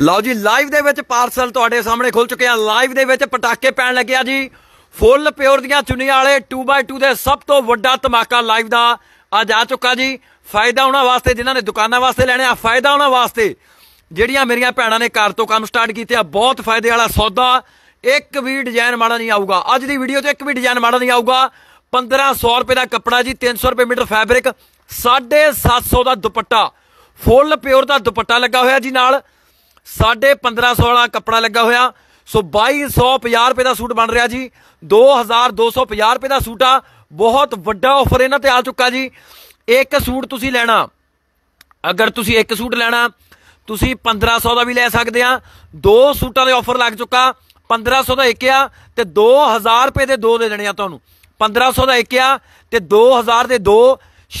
ਲਓ ਜੀ ਲਾਈਵ ਦੇ ਵਿੱਚ ਪਾਰਸਲ ਤੁਹਾਡੇ ਸਾਹਮਣੇ ਖੁੱਲ ਚੁੱਕੇ ਆ ਲਾਈਵ ਦੇ ਵਿੱਚ ਪਟਾਕੇ ਪੈਣ ਲੱਗੇ ਆ ਜੀ ਫੁੱਲ ਪਿਓਰ ਦੀਆਂ ਚੁੰਨੀਆਂ ਵਾਲੇ 2x2 ਦੇ ਸਭ ਤੋਂ ਵੱਡਾ ਧਮਾਕਾ ਲਾਈਵ ਦਾ ਅੱਜ ਆ ਚੁੱਕਾ ਜੀ ਫਾਇਦਾ ਉਹਨਾਂ ਵਾਸਤੇ ਜਿਨ੍ਹਾਂ ਨੇ ਦੁਕਾਨਾਂ ਵਾਸਤੇ ਲੈਣੇ ਆ ਫਾਇਦਾ ਉਹਨਾਂ ਵਾਸਤੇ ਜਿਹੜੀਆਂ ਮੇਰੀਆਂ ਭੈਣਾਂ ਨੇ ਘਰ ਤੋਂ ਕੰਮ ਸਟਾਰਟ ਕੀਤੇ ਆ ਬਹੁਤ ਫਾਇਦੇ ਵਾਲਾ ਸੌਦਾ ਇੱਕ ਵੀ ਡਿਜ਼ਾਈਨ ਮਾੜਾ ਨਹੀਂ ਆਊਗਾ ਅੱਜ ਦੀ ਵੀਡੀਓ 'ਚ ਇੱਕ ਵੀ ਡਿਜ਼ਾਈਨ ਮਾੜਾ ਨਹੀਂ ਆਊਗਾ 1500 ਰੁਪਏ ਦਾ ਕੱਪੜਾ ਜੀ 300 ਰੁਪਏ ਮੀਟਰ ਫੈਬਰਿਕ 750 ਦਾ ਦੁਪੱਟਾ ਫੁੱਲ ਪਿਓਰ ਦਾ ਦੁਪੱਟਾ ਲੱਗਾ ਹੋਇਆ ਜੀ ਨਾਲ 1500 ਵਾਲਾ ਕੱਪੜਾ ਲੱਗਾ ਹੋਇਆ ਸੋ 2250 ਰੁਪਏ ਦਾ ਸੂਟ ਬਣ ਰਿਹਾ ਜੀ 2250 ਰੁਪਏ ਦਾ ਸੂਟ ਆ ਬਹੁਤ ਵੱਡਾ ਆਫਰ ਇਹਨਾਂ ਤੇ ਆ ਚੁੱਕਾ ਜੀ ਇੱਕ ਸੂਟ ਤੁਸੀਂ ਲੈਣਾ ਅਗਰ ਤੁਸੀਂ ਇੱਕ ਸੂਟ ਲੈਣਾ ਤੁਸੀਂ 1500 ਦਾ ਵੀ ਲੈ ਸਕਦੇ ਆ ਦੋ ਸੂਟਾਂ ਦੇ ਆਫਰ ਲੱਗ ਚੁੱਕਾ 1500 ਦਾ ਇੱਕ ਆ ਤੇ 2000 ਰੁਪਏ ਦੇ ਦੋ ਦੇ ਦੇਣੇ ਆ ਤੁਹਾਨੂੰ 1500 ਦਾ ਇੱਕ ਆ ਤੇ 2000 ਦੇ ਦੋ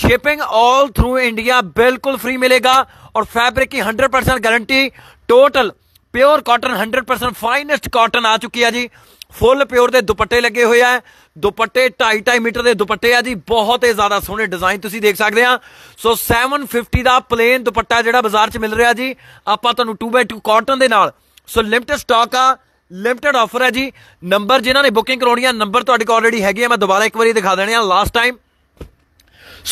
ਸ਼ਿਪਿੰਗ 올 ਥਰੂ ਇੰਡੀਆ ਬਿਲਕੁਲ ਫ੍ਰੀ ਮਿਲੇਗਾ ਔਰ ਫੈਬਰਿਕ ਦੀ 100% guarantee total pure cotton 100% finest cotton ਆ ਚੁੱਕੀ ਆ ਜੀ ਫੁੱਲ ਪਿਓਰ ਦੇ ਦੁਪੱਟੇ ਲੱਗੇ ਹੋਏ ਆ ਦੁਪੱਟੇ 2.5 ਮੀਟਰ ਦੇ ਦੁਪੱਟੇ ਆ ਜੀ ਬਹੁਤ ਹੀ ਜ਼ਿਆਦਾ ਸੋਹਣੇ ਡਿਜ਼ਾਈਨ ਤੁਸੀਂ ਦੇਖ ਸਕਦੇ ਆ ਸੋ 750 ਦਾ ਪਲੇਨ ਦੁਪੱਟਾ ਜਿਹੜਾ ਬਾਜ਼ਾਰ 'ਚ ਮਿਲ ਰਿਹਾ ਜੀ ਆਪਾਂ ਤੁਹਾਨੂੰ 2x2 ਕਾਟਨ ਦੇ ਨਾਲ ਸੋ ਲਿਮਟਿਡ ਸਟਾਕ ਆ ਲਿਮਟਿਡ ਆਫਰ ਹੈ ਜੀ ਨੰਬਰ ਜਿਨ੍ਹਾਂ ਨੇ ਬੁਕਿੰਗ ਕਰਾਉਣੀ ਆ ਨੰਬਰ ਤੁਹਾਡੇ ਕੋਲ ਆਲਰੇਡੀ ਹੈਗੇ ਆ ਮੈਂ ਦੁਬਾਰਾ ਇੱਕ ਵਾਰੀ ਦਿਖਾ ਦੇਣੇ ਆ ਲਾਸਟ ਟਾਈਮ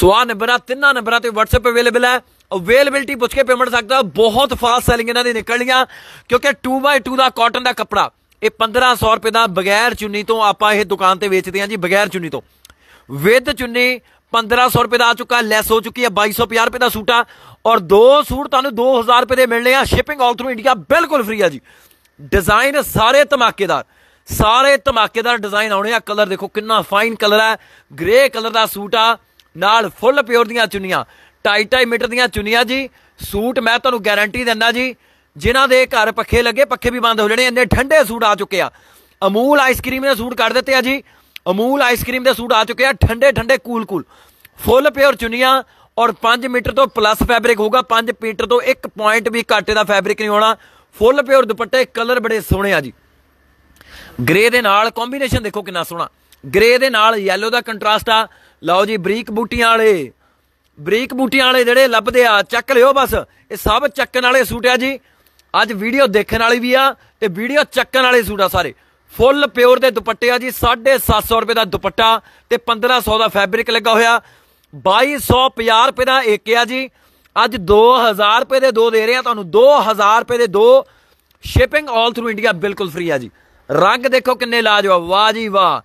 ਸੋ ਆ ਨੰਬਰਾਂ ਤਿੰਨਾਂ ਨੰਬਰਾਂ ਤੇ WhatsApp ਅਵੇਲੇਬਲ ਹੈ ਅਵੇਲੇਬਿਲਟੀ ਪੁੱਛ ਕੇ ਪੇਮੈਂਟ ਸਕਦਾ ਬਹੁਤ ਫਾਸਟ ਸੈਲਿੰਗ ਇਹਨਾਂ ਦੀ ਨਿਕਲਣੀਆਂ ਕਿਉਂਕਿ 2x2 ਦਾ ਕਾਟਨ ਦਾ ਕਪੜਾ ਇਹ 1500 ਰੁਪਏ ਦਾ ਬਗੈਰ ਚੁੰਨੀ ਤੋਂ ਆਪਾਂ ਇਹ ਦੁਕਾਨ ਤੇ ਵੇਚਦੇ ਹਾਂ ਜੀ ਬਗੈਰ ਚੁੰਨੀ ਤੋਂ ਵਿਦ ਚੁੰਨੀ 1500 ਰੁਪਏ ਦਾ ਆ ਚੁੱਕਾ ਲੈਸ ਹੋ ਚੁੱਕੀ ਹੈ 2250 ਰੁਪਏ ਦਾ ਸੂਟਾ ਔਰ ਦੋ ਸੂਟ ਤੁਹਾਨੂੰ 2000 ਰੁਪਏ ਦੇ ਮਿਲਨੇ ਆ ਸ਼ਿਪਿੰਗ ਆਲ ਥਰੂ ਇੰਡੀਆ ਬਿਲਕੁਲ ਫ੍ਰੀ ਆ ਜੀ ਡਿਜ਼ਾਈਨ ਸਾਰੇ ਧਮਾਕੇਦਾਰ ਸਾਰੇ ਧਮਾਕੇਦਾਰ ਡਿਜ਼ਾਈਨ ਆਉਣੇ ਆ ਕਲਰ ਦੇਖੋ ਕਿੰਨਾ ਫਾਈਨ ਕਲਰ ਹੈ ਗ੍ਰੇ ਕਲਰ ਦਾ ਸੂਟ ਆ ਨਾਲ ਫੁੱਲ ਪਿਓਰ ਦੀਆਂ ਚੁੰਨੀਆਂ ਟਾਈ ਟਾਈ ਮੀਟਰ ਦੀਆਂ ਚੁੰਨੀਆਂ ਜੀ ਸੂਟ ਮੈਂ ਤੁਹਾਨੂੰ ਗਾਰੰਟੀ ਦਿੰਦਾ ਜੀ ਜਿਨ੍ਹਾਂ ਦੇ ਘਰ ਪੱਖੇ ਲੱਗੇ ਪੱਖੇ ਵੀ ਬੰਦ ਹੋ ਜਾਣੇ ਇੰਨੇ ਠੰਡੇ ਸੂਟ ਆ ਚੁੱਕੇ ਆ ਅਮੂਲ ਆਈਸਕ੍ਰੀਮ ਦੇ ਸੂਟ ਕੱਢ ਦਿੱਤੇ ਆ ਜੀ ਅਮੂਲ ਆਈਸਕ੍ਰੀਮ ਦੇ ਸੂਟ ਆ ਚੁੱਕੇ ਆ ਠੰਡੇ ਠੰਡੇ ਕੂਲ ਕੂਲ ਫੁੱਲ ਪਿਓਰ ਚੁੰਨੀਆਂ ਔਰ 5 ਮੀਟਰ ਤੋਂ ਪਲੱਸ ਫੈਬਰਿਕ ਹੋਊਗਾ 5 ਮੀਟਰ ਤੋਂ 1 ਪੁਆਇੰਟ ਵੀ ਘਾਟੇ ਦਾ ਫੈਬਰਿਕ ਨਹੀਂ ਹੋਣਾ ਫੁੱਲ ਪਿਓਰ ਦੁਪੱਟੇ ਕਲਰ ਬੜੇ ਸੋਹਣੇ ਆ ਜੀ ਗ੍ਰੇ ਦੇ ਨਾਲ ਕੰਬੀਨੇਸ਼ਨ ਦੇਖੋ ਕਿੰਨਾ ਸੋਹਣਾ ਗ੍ਰੇ ਦੇ ਨਾਲ ਯੈਲੋ ਦਾ ਕੰਟਰਾਸਟ ਆ ਲਓ ਜੀ ਬਰੀਕ ਬੂਟੀਆਂ ਵਾਲੇ ਬਰੀਕ ਬੂਟੀਆਂ ਵਾਲੇ ਜਿਹੜੇ ਲੱਭਦੇ ਆ ਚੱਕ ਲਿਓ ਬਸ ਇਹ ਸਭ ਚੱਕਣ ਵਾਲੇ ਸੂਟ ਆ ਜੀ ਅੱਜ ਵੀਡੀਓ ਦੇਖਣ ਵਾਲੀ ਵੀ ਆ ਤੇ ਵੀਡੀਓ ਚੱਕਣ ਵਾਲੇ ਸੂਟ ਆ ਸਾਰੇ ਫੁੱਲ ਪਿਓਰ ਦੇ ਦੁਪੱਟੇ ਆ ਜੀ 750 ਰੁਪਏ ਦਾ ਦੁਪੱਟਾ ਤੇ 1500 ਦਾ ਫੈਬਰਿਕ ਲੱਗਾ ਹੋਇਆ 2250 ਰੁਪਏ ਦਾ ਇੱਕ ਆ ਜੀ ਅੱਜ 2000 ਰੁਪਏ ਦੇ ਦੋ ਦੇ ਰਹੇ ਆ ਤੁਹਾਨੂੰ 2000 ਰੁਪਏ ਦੇ ਦੋ ਸ਼ਿਪਿੰਗ 올 ਥਰੂ ਇੰਡੀਆ ਬਿਲਕੁਲ ਫ੍ਰੀ ਆ ਜੀ ਰੰਗ ਦੇਖੋ ਕਿੰਨੇ ਲਾਜਵਾਬ ਵਾਹ ਜੀ ਵਾਹ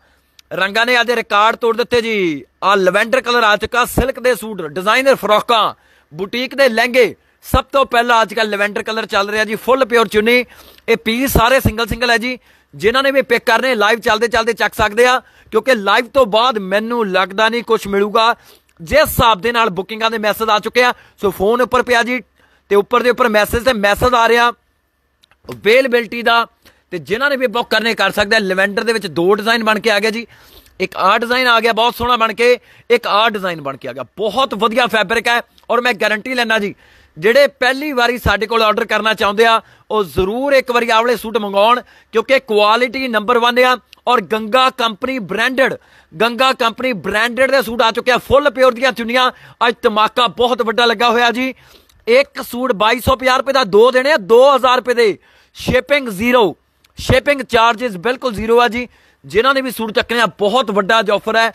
ਰੰਗਾਂ ਨੇ ਆਦੇ ਰਿਕਾਰਡ ਤੋੜ ਦਿੱਤੇ ਜੀ ਆ ਲਵੈਂਡਰ ਕਲਰ ਆ ਚੁੱਕਾ ਸਿਲਕ ਦੇ ਸੂਟ ਡਿਜ਼ਾਈਨਰ ਫਰੋਕਾਂ ਬੁਟੀਕ ਦੇ ਲਹਿੰਗੇ ਸਭ ਤੋਂ ਪਹਿਲਾਂ ਅੱਜ ਕੱਲ ਲਵੈਂਡਰ ਕਲਰ ਚੱਲ ਰਿਹਾ ਜੀ ਫੁੱਲ ਪਿਓਰ ਚੁੰਨੀ ਇਹ ਪੀਸ ਸਾਰੇ ਸਿੰਗਲ ਸਿੰਗਲ ਹੈ ਜੀ ਜਿਨ੍ਹਾਂ ਨੇ ਵੀ ਪਿਕ ਕਰਨੇ ਲਾਈਵ ਚੱਲਦੇ ਚੱਲਦੇ ਚੱਕ ਸਕਦੇ ਆ ਕਿਉਂਕਿ ਲਾਈਵ ਤੋਂ ਬਾਅਦ ਮੈਨੂੰ ਲੱਗਦਾ ਨਹੀਂ ਕੁਝ ਮਿਲੂਗਾ ਜਿਸ ਹਿਸਾਬ ਦੇ ਨਾਲ ਬੁਕਿੰਗਾਂ ਦੇ ਮੈਸੇਜ ਆ ਚੁੱਕੇ ਆ ਸੋ ਫੋਨ ਉੱਪਰ ਪਿਆ ਜੀ ਤੇ ਉੱਪਰ ਦੇ ਉੱਪਰ ਮੈਸੇਜ ਤੇ ਮੈਸੇਜ ਆ ਰਿਹਾ ਅਵੇਲੇਬਿਲਟੀ ਦਾ ਤੇ ਜਿਨ੍ਹਾਂ ਨੇ ਵੀ ਬੁੱਕ ਕਰਨੇ ਕਰ ਸਕਦਾ ਲਵੈਂਡਰ ਦੇ ਵਿੱਚ ਦੋ ਡਿਜ਼ਾਈਨ ਬਣ ਕੇ ਆ ਗਿਆ ਜੀ ਇੱਕ ਆ ਡਿਜ਼ਾਈਨ ਆ ਗਿਆ ਬਹੁਤ ਸੋਹਣਾ ਬਣ ਕੇ ਇੱਕ ਆ ਡਿਜ਼ਾਈਨ ਬਣ ਕੇ ਆ ਗਿਆ ਬਹੁਤ ਵਧੀਆ ਫੈਬਰਿਕ ਹੈ ਔਰ ਮੈਂ ਗਾਰੰਟੀ ਲੈਣਾ ਜੀ ਜਿਹੜੇ ਪਹਿਲੀ ਵਾਰੀ ਸਾਡੇ ਕੋਲ ਆਰਡਰ ਕਰਨਾ ਚਾਹੁੰਦੇ ਆ ਉਹ ਜ਼ਰੂਰ ਇੱਕ ਵਾਰੀ ਆਵਲੇ ਸੂਟ ਮੰਗਾਉਣ ਕਿਉਂਕਿ ਕੁਆਲਿਟੀ ਨੰਬਰ 1 ਆ ਔਰ Ganga company branded Ganga company branded ਦੇ ਸੂਟ ਆ ਚੁੱਕੇ ਆ ਫੁੱਲ ਪਿਓਰ ਦੀਆਂ ਚੁੰਨੀਆਂ ਅੱਜ ਤਮਾਕਾ ਬਹੁਤ ਵੱਡਾ ਲੱਗਾ ਹੋਇਆ ਜੀ ਇੱਕ ਸੂਟ 2250 ਰੁਪਏ ਦਾ ਦੋ ਦੇਣੇ ਆ 2000 ਰੁਪਏ ਦੇ ਸ਼ਿਪਿੰਗ ਜ਼ੀਰੋ ਸ਼ਿਪਿੰਗ ਚਾਰजेस ਬਿਲਕੁਲ ਜ਼ੀਰੋ ਆ ਜੀ ਜਿਨ੍ਹਾਂ ਨੇ ਵੀ ਸੂਟ ਚੱਕਨੇ ਆ ਬਹੁਤ ਵੱਡਾ ਆਫਰ ਹੈ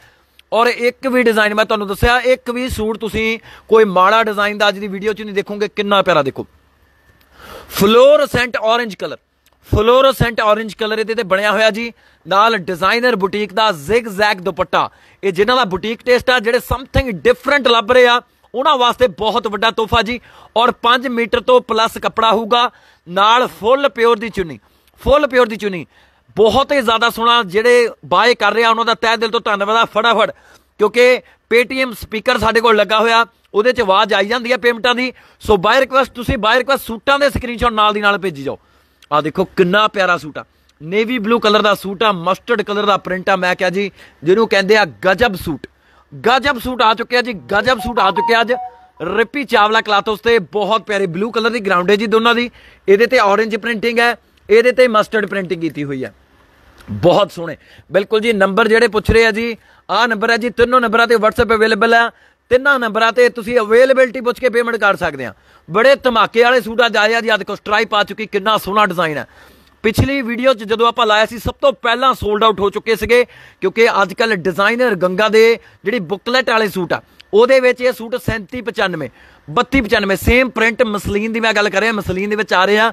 ਔਰ ਇੱਕ ਵੀ ਡਿਜ਼ਾਈਨ ਮੈਂ ਤੁਹਾਨੂੰ ਦੱਸਿਆ ਇੱਕ ਵੀ ਸੂਟ ਤੁਸੀਂ ਕੋਈ ਮਾੜਾ ਡਿਜ਼ਾਈਨ ਦਾ ਅੱਜ ਦੀ ਵੀਡੀਓ 'ਚ ਨਹੀਂ ਦੇਖੋਗੇ ਕਿੰਨਾ ਪਿਆਰਾ ਦੇਖੋ fluorescent orange colour fluorescent orange colour ਇਹਦੇ ਤੇ ਬਣਿਆ ਹੋਇਆ ਜੀ ਨਾਲ ਡਿਜ਼ਾਈਨਰ ਬੁਟੀਕ ਦਾ ਜ਼ਿਗ ਜ਼ੈਗ ਦੁਪੱਟਾ ਇਹ ਜਿਨ੍ਹਾਂ ਦਾ ਬੁਟੀਕ ਟੇਸਟ ਆ ਜਿਹੜੇ ਸਮਥਿੰਗ ਡਿਫਰੈਂਟ ਲੱਭ ਰਹੇ ਆ ਉਹਨਾਂ ਵਾਸਤੇ ਬਹੁਤ ਵੱਡਾ ਤੋਹਫਾ ਜੀ ਔਰ 5 ਮੀਟਰ ਤੋਂ ਪਲੱਸ ਕੱਪੜਾ ਹੋਊਗਾ ਨਾਲ ਫੁੱਲ ਪਿਓਰ ਦੀ ਚੁੰਨੀ ਫੁੱਲ ਪਿਓਰ ਦੀ ਚੁਣੀ ਬਹੁਤ ਹੀ ਜ਼ਿਆਦਾ ਸੋਹਣਾ ਜਿਹੜੇ ਬਾਏ ਕਰ ਰਿਹਾ ਉਹਨਾਂ ਦਾ ਤਹਿ ਦਿਲ ਤੋਂ ਧੰਨਵਾਦ ਆ ਫਟਾਫਟ ਕਿਉਂਕਿ Paytm ਸਪੀਕਰ ਸਾਡੇ ਕੋਲ ਲੱਗਾ ਹੋਇਆ ਉਹਦੇ 'ਚ ਆਵਾਜ਼ ਆਈ ਜਾਂਦੀ ਹੈ ਪੇਮੈਂਟਾਂ ਦੀ ਸੋ ਬਾਏ ਰਿਕੁਐਸਟ ਤੁਸੀਂ ਬਾਏ ਰਿਕੁਐਸਟ ਸੂਟਾਂ ਦੇ ਸਕਰੀਨਸ਼ਾਟ ਨਾਲ ਦੀ ਨਾਲ ਭੇਜੀ ਜਾਓ ਆ ਦੇਖੋ ਕਿੰਨਾ ਪਿਆਰਾ ਸੂਟ ਆ ਨੇਵੀ ਬਲੂ ਕਲਰ ਦਾ ਸੂਟ ਆ ਮਸਟਰਡ ਕਲਰ ਦਾ ਪ੍ਰਿੰਟ ਆ ਮੈਂ ਕਿਹਾ ਜੀ ਜਿਹਨੂੰ ਕਹਿੰਦੇ ਆ ਗਜਬ ਸੂਟ ਗਜਬ ਸੂਟ ਆ ਚੁੱਕਿਆ ਜੀ ਗਜਬ ਸੂਟ ਆ ਚੁੱਕਿਆ ਅੱਜ ਰਿਪੀ ਚਾਵਲਾ ਕਲਾਥੋਸ ਤੇ ਬਹੁਤ ਪਿਆਰੇ ਬਲੂ ਕਲਰ ਦੀ ਗਰਾਉਂਡ ਹੈ ਜੀ ਦੋਨਾਂ ਦੀ ਇਹਦੇ ਤੇ ਔਰੇਂਜ ਪ੍ਰਿੰਟਿੰਗ ਹੈ ਇਹਦੇ ਤੇ ਮਸਟਰਡ ਪ੍ਰਿੰਟਿੰਗ ਕੀਤੀ ਹੋਈ ਹੈ ਬਹੁਤ ਸੋਹਣੇ ਬਿਲਕੁਲ ਜੀ ਨੰਬਰ ਜਿਹੜੇ ਪੁੱਛ ਰਹੇ ਆ ਜੀ ਆ ਨੰਬਰ ਹੈ ਜੀ ਤਿੰਨੋਂ ਨੰਬਰਾਂ ਤੇ WhatsApp ਅਵੇਲੇਬਲ ਆ ਤਿੰਨਾਂ ਨੰਬਰਾਂ ਤੇ ਤੁਸੀਂ ਅਵੇਲੇਬਿਲਟੀ ਪੁੱਛ ਕੇ ਪੇਮੈਂਟ ਕਰ ਸਕਦੇ ਆ ਬੜੇ ਧਮਾਕੇ ਵਾਲੇ ਸੂਟ ਆ ਜਾਇਆ ਜੀ ਅੱਜ ਕੋ ਸਟ੍ਰਾਈਪ ਆ ਚੁੱਕੀ ਕਿੰਨਾ ਸੋਹਣਾ ਡਿਜ਼ਾਈਨ ਹੈ ਪਿਛਲੀ ਵੀਡੀਓ 'ਚ ਜਦੋਂ ਆਪਾਂ ਲਾਇਆ ਸੀ ਸਭ ਤੋਂ ਪਹਿਲਾਂ ਸੋਲਡ ਆਊਟ ਹੋ ਚੁੱਕੇ ਸੀਗੇ ਕਿਉਂਕਿ ਅੱਜ ਕੱਲ ਡਿਜ਼ਾਈਨਰ ਗੰਗਾ ਦੇ ਜਿਹੜੀ ਬੁਕਲੈਟ ਵਾਲੇ ਸੂਟ ਆ ਉਹਦੇ ਵਿੱਚ ਇਹ ਸੂਟ 3795 3295 ਸੇਮ ਪ੍ਰਿੰਟ ਮਸਲੀਨ ਦੀ ਮੈਂ ਗੱਲ ਕਰ ਰਿਹਾ ਮਸਲੀਨ ਦੇ ਵਿੱਚ ਆ ਰਿਹਾ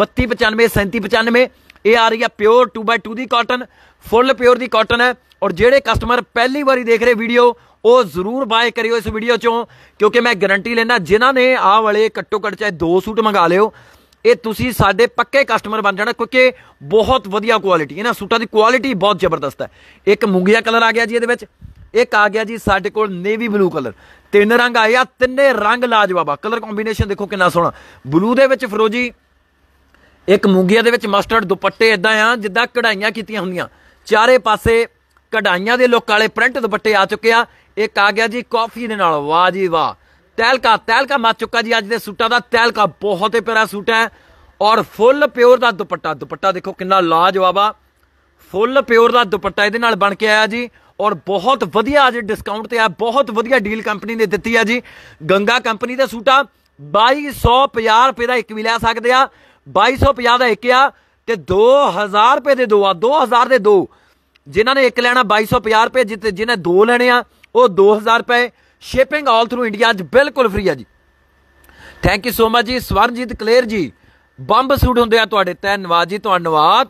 3295 3795 ਇਹ ਆ ਰਹੀ ਆ ਪਿਓਰ 2x2 ਦੀ ਕਾਟਨ ਫੁੱਲ ਪਿਓਰ ਦੀ ਕਾਟਨ ਹੈ ਔਰ ਜਿਹੜੇ ਕਸਟਮਰ ਪਹਿਲੀ ਵਾਰੀ ਦੇਖ ਰਹੇ ਵੀਡੀਓ ਉਹ ਜ਼ਰੂਰ ਬਾਏ ਕਰਿਓ ਇਸ ਵੀਡੀਓ ਚੋਂ ਕਿਉਂਕਿ ਮੈਂ ਗਾਰੰਟੀ ਲੈਣਾ ਜਿਨ੍ਹਾਂ ਨੇ ਆਹ ਵਾਲੇ ਘੱਟੋ ਘੱਟ ਚਾਹੇ ਦੋ ਸੂਟ ਮੰਗਾ ਲਿਓ ਇਹ ਤੁਸੀਂ ਸਾਡੇ ਪੱਕੇ ਕਸਟਮਰ ਬਣ ਜਾਣਾ ਕਿਉਂਕਿ ਬਹੁਤ ਵਧੀਆ ਕੁਆਲਿਟੀ ਇਹਨਾਂ ਸੂਟਾਂ ਦੀ ਕੁਆਲਿਟੀ ਬਹੁਤ ਜ਼ਬਰਦਸਤ ਹੈ ਇੱਕ ਮੁੰਗਿਆ ਕਲਰ ਆ ਗਿਆ ਜੀ ਇਹਦੇ ਵਿੱਚ ਇੱਕ ਆ ਗਿਆ ਜੀ ਸਾਡੇ ਕੋਲ ਨੇਵੀ ਬਲੂ ਕਲਰ ਤਿੰਨ ਰੰਗ ਆਏ ਆ ਤਿੰਨੇ ਰੰਗ ਲਾਜਵਾਬ ਆ ਕਲਰ ਕੰਬੀਨੇਸ਼ਨ ਦੇਖੋ ਕਿੰਨਾ ਸੋਹਣਾ ਬਲੂ ਦੇ ਵਿੱਚ ਫਿਰੋਜੀ ਇੱਕ ਮੂੰਗੀਆ ਦੇ ਵਿੱਚ ਮਸਟਰਡ ਦੁਪੱਟੇ ਇਦਾਂ ਆ ਜਿੱਦਾਂ ਕਢਾਈਆਂ ਕੀਤੀਆਂ ਹੁੰਦੀਆਂ ਚਾਰੇ ਪਾਸੇ ਕਢਾਈਆਂ ਦੇ ਲੋਕ ਵਾਲੇ ਪ੍ਰਿੰਟ ਦੁਪੱਟੇ ਆ ਚੁੱਕੇ ਆ ਇੱਕ ਆ ਗਿਆ ਜੀ ਕਾਫੀ ਦੇ ਨਾਲ ਵਾਹ ਜੀ ਵਾਹ ਤਹਿਲਕਾ ਤਹਿਲਕਾ ਮਾ ਚੁੱਕਾ ਜੀ ਅੱਜ ਦੇ ਸੂਟਾਂ ਦਾ ਤਹਿਲਕਾ ਬਹੁਤ ਹੀ ਪਿਆਰਾ ਸੂਟ ਹੈ ਔਰ ਫੁੱਲ ਪਿਓਰ ਦਾ ਦੁਪੱਟਾ ਦੁਪੱਟਾ ਦੇਖੋ ਕਿੰਨਾ ਲਾਜਵਾਬ ਆ ਫੁੱਲ ਪਿਓਰ ਦਾ ਦੁਪੱਟਾ ਇਹਦੇ ਨਾਲ ਬਣ ਕੇ ਆਇਆ ਜੀ ਔਰ ਬਹੁਤ ਵਧੀਆ ਅੱਜ ਡਿਸਕਾਊਂਟ ਤੇ ਆ ਬਹੁਤ ਵਧੀਆ ਡੀਲ ਕੰਪਨੀ ਨੇ ਦਿੱਤੀ ਆ ਜੀ ਗੰਗਾ ਕੰਪਨੀ ਦਾ ਸੂਟਾ 2250 ਰੁਪਏ ਦਾ ਇੱਕ ਵੀ ਲੈ ਸਕਦੇ ਆ 2250 ਦਾ ਇੱਕ ਆ ਤੇ 2000 ਰੁਪਏ ਦੇ ਦੋ ਆ 2000 ਦੇ ਦੋ ਜਿਨ੍ਹਾਂ ਨੇ ਇੱਕ ਲੈਣਾ 2250 ਰੁਪਏ ਜਿੱਤੇ ਜਿਨ੍ਹਾਂ ਦੋ ਲੈਣੇ ਆ ਉਹ 2000 ਰੁਪਏ ਸ਼ਿਪਿੰਗ ਆਲ ਥਰੂ ਇੰਡੀਆ ਅੱਜ ਬਿਲਕੁਲ ਫ੍ਰੀ ਆ ਜੀ ਥੈਂਕ ਯੂ ਸੋ ਮਚ ਜੀ ਸਵਰਜੀਤ ਕਲੇਰ ਜੀ ਬੰਬ ਸੂਟ ਹੁੰਦੇ ਆ ਤੁਹਾਡੇ ਧੰਨਵਾਦ ਜੀ ਧੰਨਵਾਦ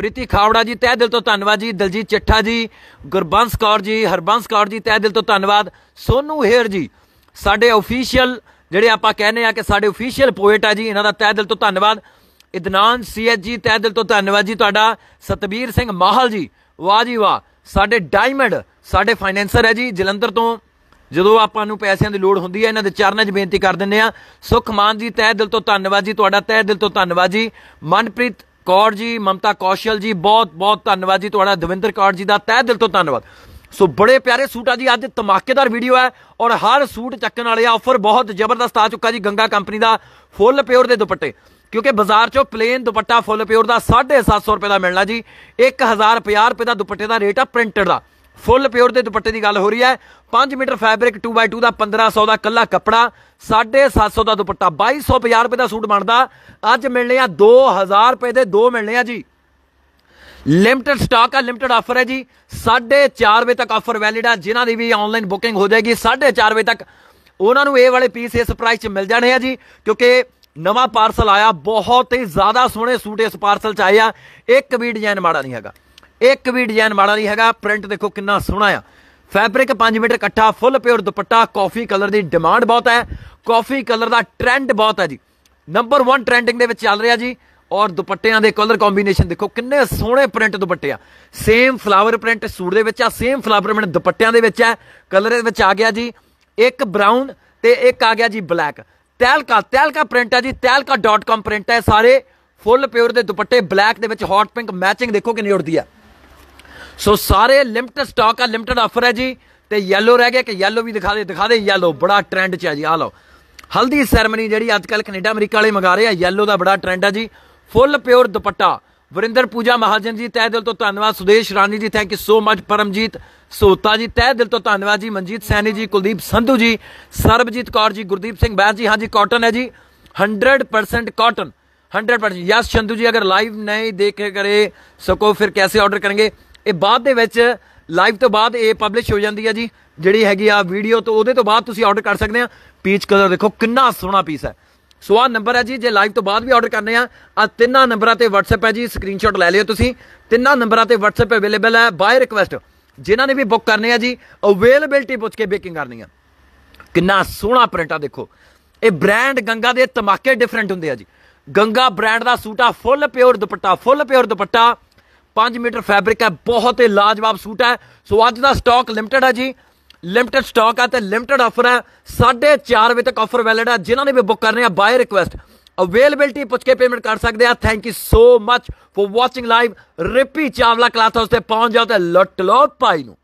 ਪ੍ਰੀਤੀ ਖਾਵੜਾ ਜੀ ਤਹਿ ਦਿਲ ਤੋਂ ਧੰਨਵਾਦ ਜੀ ਦਲਜੀਤ ਚੱਠਾ ਜੀ ਗੁਰਬੰਸ ਕੌਰ ਜੀ ਹਰਬੰਸ ਕੌਰ ਜੀ ਤਹਿ ਦਿਲ ਤੋਂ ਧੰਨਵਾਦ ਸੋਨੂ ਹੇਰ ਜੀ ਸਾਡੇ ਅਫੀਸ਼ੀਅਲ ਜਿਹੜੇ ਆਪਾਂ ਕਹਿੰਦੇ ਆ ਕਿ ਸਾਡੇ ਅਫੀਸ਼ੀਅਲ ਪੋਇਟ ਆ ਜੀ ਇਹਨਾਂ ਦਾ ਤਹਿ ਦਿਲ ਤੋਂ ਧੰਨਵਾਦ ਇਦਨਾਨ ਸੀਐਚ ਜੀ ਤਹਿ ਦਿਲ ਤੋਂ ਧੰਨਵਾਦ ਜੀ ਤੁਹਾਡਾ ਸਤਬੀਰ ਸਿੰਘ ਮਾਹਲ ਜੀ ਵਾਹ ਜੀ ਵਾਹ ਸਾਡੇ ਡਾਇਮੰਡ ਸਾਡੇ ਫਾਈਨੈਂਸਰ ਹੈ ਜੀ ਜਲੰਧਰ ਤੋਂ ਜਦੋਂ ਆਪਾਂ ਨੂੰ ਪੈਸਿਆਂ ਦੀ ਲੋੜ ਹੁੰਦੀ ਹੈ ਇਹਨਾਂ ਦੇ ਚਰਨਾਂ 'ਚ ਬੇਨਤੀ ਕਰ ਦਿੰਦੇ ਆ ਸੁਖਮਾਨ ਜੀ ਤਹਿ ਦਿਲ ਤੋਂ ਧੰਨਵਾਦ ਜੀ ਤੁਹਾਡਾ ਤਹਿ ਦਿਲ ਤੋਂ ਧੰਨਵਾਦ ਜੀ ਮਨਪ੍ਰੀਤ ਕੌਰ ਜੀ ਮਮਤਾ ਕੌਸ਼ਲ ਜੀ ਬਹੁਤ ਬਹੁਤ ਧੰਨਵਾਦ ਜੀ ਤੁਹਾਡਾ ਦਵਿੰਦਰ ਕੌਰ ਜੀ ਦਾ ਤਹਿ ਦਿਲ ਤੋਂ ਧੰਨਵਾਦ ਸੋ ਬੜੇ ਪਿਆਰੇ ਸੂਟਾ ਜੀ ਅੱਜ ਤਮਾਕੇਦਾਰ ਵੀਡੀਓ ਹੈ ਔਰ ਹਰ ਸੂਟ ਚੱਕਣ ਵਾਲੇ ਆ ਆਫਰ ਬਹੁਤ ਜ਼ਬਰਦਸਤ ਆ ਚੁੱਕਾ ਜੀ ਗੰਗਾ ਕੰਪਨੀ ਦਾ ਫੁੱਲ ਪਿਓਰ ਦੇ ਦੁਪੱਟੇ ਕਿਉਂਕਿ ਬਾਜ਼ਾਰ 'ਚੋਂ ਪਲੇਨ ਦੁਪੱਟਾ ਫੁੱਲ ਪਿਓਰ ਦਾ 750 ਰੁਪਏ ਦਾ ਮਿਲਣਾ ਜੀ 1050 ਰੁਪਏ ਦਾ ਦੁਪੱਟੇ ਦਾ ਰੇਟ ਆ ਪ੍ਰਿੰਟਡ ਦਾ ਫੁੱਲ ਪਿਓਰ ਦੇ ਦੁਪੱਟੇ ਦੀ ਗੱਲ ਹੋ ਰਹੀ ਹੈ 5 ਮੀਟਰ ਫੈਬਰਿਕ 2x2 ਦਾ 1500 ਦਾ ਕੱਲਾ ਕੱਪੜਾ 750 ਦਾ ਦੁਪੱਟਾ 2250 ਰੁਪਏ ਦਾ ਸੂਟ ਬਣਦਾ ਅੱਜ ਮਿਲਣੇ ਆ 2000 ਰੁਪਏ ਦੇ ਦੋ ਮਿਲਣੇ ਆ ਜੀ ਲਿਮਟਿਡ ਸਟਾਕ ਆ ਲਿਮਟਿਡ ਆਫਰ ਹੈ ਜੀ 4:30 ਵਜੇ ਤੱਕ ਆਫਰ ਵੈਲਿਡ ਆ ਜਿਨ੍ਹਾਂ ਦੀ ਵੀ ਆਨਲਾਈਨ ਬੁਕਿੰਗ ਹੋ ਜਾਏਗੀ 4:30 ਵਜੇ ਤੱਕ ਉਹਨਾਂ ਨੂੰ ਇਹ ਵਾਲੇ ਪੀਸ ਇਸ ਪ੍ਰਾਈਸ 'ਚ ਮਿਲ ਜਾਣੇ ਆ ਜੀ ਕਿਉਂਕਿ ਨਵਾਂ ਪਾਰਸਲ ਆਇਆ ਬਹੁਤ ਹੀ ਜ਼ਿਆਦਾ ਸੋਹਣੇ ਸੂਟ ਇਸ ਪਾਰਸਲ 'ਚ ਆਏ ਆ ਇੱਕ ਵੀ ਡਿਜ਼ਾਈਨ ਮਾੜਾ ਨਹੀਂ ਹੈਗਾ ਇੱਕ ਵੀ ਡਿਜ਼ਾਈਨ ਮਾੜਾ ਨਹੀਂ ਹੈਗਾ ਪ੍ਰਿੰਟ ਦੇਖੋ ਕਿੰਨਾ ਸੋਹਣਾ ਆ ਫੈਬਰਿਕ 5 ਮੀਟਰ ਇਕੱਠਾ ਫੁੱਲ ਪਿਓਰ ਦੁਪੱਟਾ ਕਾਫੀ ਕਲਰ ਦੀ ਡਿਮਾਂਡ ਬਹੁਤ ਹੈ ਕਾਫੀ ਕਲਰ ਦਾ ਟ੍ਰੈਂਡ ਬਹੁਤ ਹੈ ਜੀ ਨੰਬਰ 1 ਟ੍ਰੈਂਡਿੰਗ ਦੇ ਵਿੱਚ ਚੱਲ ਰਿਹਾ ਜੀ ਔਰ ਦੁਪੱਟਿਆਂ ਦੇ ਕਲਰ ਕੰਬੀਨੇਸ਼ਨ ਦੇਖੋ ਕਿੰਨੇ ਸੋਹਣੇ ਪ੍ਰਿੰਟ ਦੁਪੱਟੇ ਆ ਸੇਮ ਫਲਾਵਰ ਪ੍ਰਿੰਟ ਸੂਟ ਦੇ ਵਿੱਚ ਆ ਸੇਮ ਫਲਾਵਰ ਪ੍ਰਿੰਟ ਦੁਪੱਟਿਆਂ ਦੇ ਵਿੱਚ ਹੈ ਕਲਰ ਦੇ ਵਿੱਚ ਆ ਗਿਆ ਜੀ ਇੱਕ ਬ੍ਰਾਊਨ ਤੇ ਇੱਕ ਆ ਗਿਆ ਜੀ ਬਲੈਕ ਤਹਿਲਕਾ ਤਹਿਲਕਾ ਪ੍ਰਿੰਟ ਆ ਜੀ ਤਹਿਲਕਾ.com ਪ੍ਰਿੰਟ ਹੈ ਸਾਰੇ ਫੁੱਲ ਪਿਓਰ ਦੇ ਦੁਪੱਟੇ ਬਲੈਕ ਦੇ ਵਿੱਚ ਹੌਟ ਪਿੰਕ ਮੈਚਿੰਗ ਦੇਖੋ ਕਿੰਨੀ ਉੜਦੀ ਆ ਸੋ ਸਾਰੇ ਲਿਮਟਡ ਸਟਾਕ ਆ ਲਿਮਟਡ ਆਫਰ ਹੈ ਜੀ ਤੇ ਯੈਲੋ ਰਹਿ ਗਿਆ ਕਿ ਯੈਲੋ ਵੀ ਦਿਖਾ ਦੇ ਦਿਖਾ ਦੇ ਯੈਲੋ ਬੜਾ ਟ੍ਰੈਂਡ ਚ ਆ ਜੀ ਆ ਲਓ ਹਲਦੀ ਸੈਰਮਨੀ ਜਿਹੜੀ ਅੱਜ ਕੱਲ ਕੈਨੇਡਾ ਅਮਰੀਕਾ ਵਾਲੇ ਮੰਗਾ ਰਹੇ ਆ ਯੈਲੋ ਦਾ ਬੜਾ ਟ੍ਰੈਂਡ ਆ ਜੀ ਫੁੱਲ ਪਿਓਰ ਦੁਪੱਟਾ ਵਰਿੰਦਰ ਪੂਜਾ ਮਹਾਜਨ ਜੀ ਤਹਿ ਦਿਲ ਤੋਂ ਧੰਨਵਾਦ Sudesh Rani ji thank you so much Paramjit Sota ji ਤਹਿ ਦਿਲ ਤੋਂ ਧੰਨਵਾਦ ਜੀ ਮਨਜੀਤ ਸੈਣੀ ਜੀ ਕੁਲਦੀਪ ਸੰਧੂ ਜੀ ਸਰਬਜੀਤ ਕੌਰ ਜੀ ਗੁਰਦੀਪ ਸਿੰਘ ਬੈਜ ਜੀ ਹਾਂ ਜੀ ਕਾਟਨ ਹੈ ਜੀ 100% ਕਾਟਨ 100% ਯਸ ਚੰਦੂ ਜੀ ਅਗਰ ਲਾਈਵ ਨਹੀਂ ਦੇਖੇ ਕਰੇ ਸਕੋ ਫਿਰ ਕੈਸੇ ਆਰਡਰ ਕਰਨਗੇ ਇਹ ਬਾਅਦ ਦੇ ਵਿੱਚ ਲਾਈਵ ਤੋਂ ਬਾਅਦ ਇਹ ਪਬਲਿਸ਼ ਹੋ ਜਾਂਦੀ ਹੈ ਜੀ ਜਿਹੜੀ ਹੈਗੀ ਆ ਵੀਡੀਓ ਤੋਂ ਉਹਦੇ ਤੋਂ ਬਾਅਦ ਤੁਸੀਂ ਆਰਡਰ ਕਰ ਸਕਦੇ ਆ ਪੀਚ ਕਲਰ ਦੇਖੋ ਕਿੰਨਾ ਸੋਹਣਾ ਪੀਸ ਹੈ ਸੋ ਆ ਨੰਬਰ ਹੈ ਜੀ ਜੇ ਲਾਈਵ ਤੋਂ ਬਾਅਦ ਵੀ ਆਰਡਰ ਕਰਨੇ ਆ ਆ ਤਿੰਨਾਂ ਨੰਬਰਾਂ ਤੇ WhatsApp ਹੈ ਜੀ ਸਕਰੀਨਸ਼ਾਟ ਲੈ ਲਿਓ ਤੁਸੀਂ ਤਿੰਨਾਂ ਨੰਬਰਾਂ ਤੇ WhatsApp ਅਵੇਲੇਬਲ ਹੈ ਬਾਏ ਰਿਕਵੈਸਟ ਜਿਨ੍ਹਾਂ ਨੇ ਵੀ ਬੁੱਕ ਕਰਨੇ ਆ ਜੀ ਅਵੇਲੇਬਿਲਟੀ ਪੁੱਛ ਕੇ ਬੁਕਿੰਗ ਕਰਨੀ ਆ ਕਿੰਨਾ ਸੋਹਣਾ ਪ੍ਰਿੰਟ ਆ ਦੇਖੋ ਇਹ ਬ੍ਰਾਂਡ ਗੰਗਾ ਦੇ ਤਮਾਕੇ ਡਿਫਰੈਂਟ ਹੁੰਦੇ ਆ ਜੀ ਗੰਗਾ ਬ੍ਰਾਂਡ ਦਾ ਸੂਟ ਆ ਫੁੱਲ ਪਿਓਰ ਦੁਪੱਟਾ ਫੁੱਲ ਪਿਓਰ ਦੁਪੱਟਾ 5 ਮੀਟਰ ਫੈਬਰਿਕ ਹੈ ਬਹੁਤ ਹੀ ਲਾਜਵਾਬ ਸੂਟ ਹੈ ਸੋ ਅੱਜ ਦਾ ਸਟਾਕ ਲਿਮਟਿਡ ਹੈ ਜੀ ਲਿਮਟਿਡ ਸਟਾਕ ਹੈ ਤੇ ਲਿਮਟਿਡ ਆਫਰ ਹੈ 4:30 ਵਜੇ ਤੱਕ ਆਫਰ ਵੈਲਿਡ ਹੈ ਜਿਨ੍ਹਾਂ ਨੇ ਵੀ ਬੁੱਕ ਕਰਨੇ ਆ ਬਾਏ ਰਿਕੁਐਸਟ ਅਵੇਲੇਬਿਲਟੀ ਪੁੱਛ ਕੇ ਪੇਮੈਂਟ ਕਰ ਸਕਦੇ ਆ thank you so much for watching live Rippy Chawla class house ਤੇ ਪਹੁੰਚ ਜਾਓ ਤੇ ਲੁੱਟ ਲਓ ਪਾਈ ਨੂੰ